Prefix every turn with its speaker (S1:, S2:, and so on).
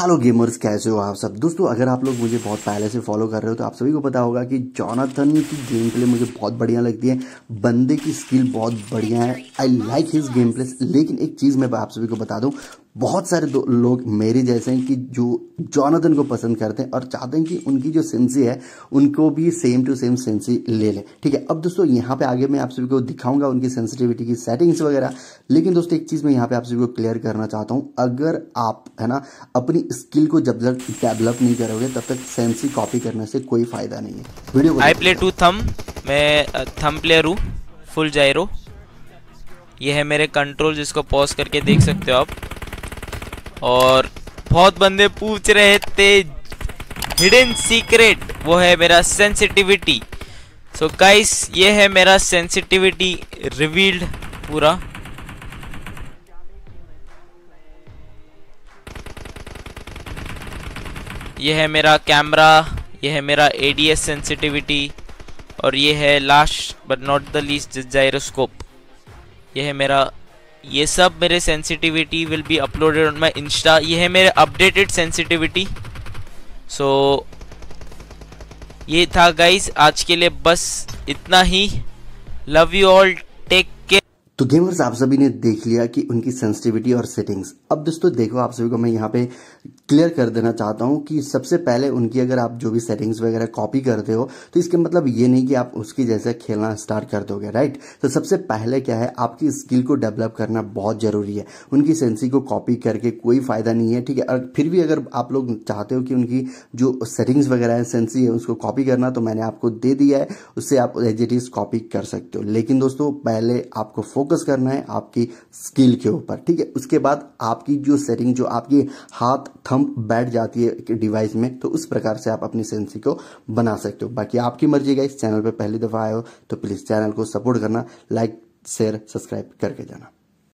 S1: hello gamers कैसे हो आप सब दोस्तों अगर आप लोग मुझे बहुत पहले से फॉलो कर रहे हो तो आप सभी को पता होगा कि जॉनाथन की गेम प्ले मुझे बहुत बढ़िया लगती है बंदे की स्किल बहुत बढ़िया है I like his game play लेकिन एक चीज़ मैं आप सभी को बता दूँ बहुत सारे लोग मेरे जैसे हैं कि जो जॉनथन को पसंद करते हैं और चाहते हैं कि उनकी जो सेंसी है उनको भी सेम टू सेम सेंसी ले लें ठीक है अब दोस्तों यहाँ पे आगे मैं आप सभी को दिखाऊंगा उनकी सेंसिटिविटी की सेटिंग्स वगैरह लेकिन दोस्तों एक चीज़ मैं यहाँ पे आप सभी को क्लियर करना चाहता हूँ अगर आप है ना अपनी स्किल को जब तक डेवलप नहीं करोगे तब तक सेंसी कॉपी करने से कोई फायदा नहीं है
S2: वीडियो आई प्ले टू थम मैं थम प्लेयर हूँ फुल जायरो ये है मेरे कंट्रोल जिसको पॉज करके देख सकते हो आप और बहुत बंदे पूछ रहे थे हिडन सीक्रेट वो है मेरा सेंसिटिविटी सो गाइस ये है मेरा सेंसिटिविटी रिवील्ड पूरा यह है मेरा कैमरा यह है मेरा एडीएस सेंसिटिविटी और यह है last but not the least gyroscope यह है मेरा ये सब मेरे sensitivity will be uploaded on my insta यह है मेरे अपडेटेड सेंसिटिविटी सो ये था गाइज आज के लिए बस इतना ही लव यू ऑल टेक तो
S1: गेमर्स आप सभी ने देख लिया कि उनकी सेंसिटिविटी और सेटिंग्स अब दोस्तों देखो आप सभी को मैं यहाँ पे क्लियर कर देना चाहता हूँ कि सबसे पहले उनकी अगर आप जो भी सेटिंग्स वगैरह कॉपी करते हो तो इसके मतलब ये नहीं कि आप उसकी जैसे खेलना स्टार्ट कर दोगे राइट तो सबसे पहले क्या है आपकी स्किल को डेवलप करना बहुत ज़रूरी है उनकी सेंसी को कॉपी करके कोई फ़ायदा नहीं है ठीक है फिर भी अगर आप लोग चाहते हो कि उनकी जो सेटिंग्स वगैरह है सेंसी है उसको कॉपी करना तो मैंने आपको दे दिया है उससे आप एज कॉपी कर सकते हो लेकिन दोस्तों पहले आपको फोकस फोकस करना है आपकी स्किल के ऊपर ठीक है उसके बाद आपकी जो सेटिंग जो आपकी हाथ थंब बैठ जाती है डिवाइस में तो उस प्रकार से आप अपनी सेंसिंग को बना सकते हो बाकी आपकी मर्जी का इस चैनल पर पहली दफ़ा आए हो तो प्लीज़ चैनल को सपोर्ट करना लाइक शेयर सब्सक्राइब करके जाना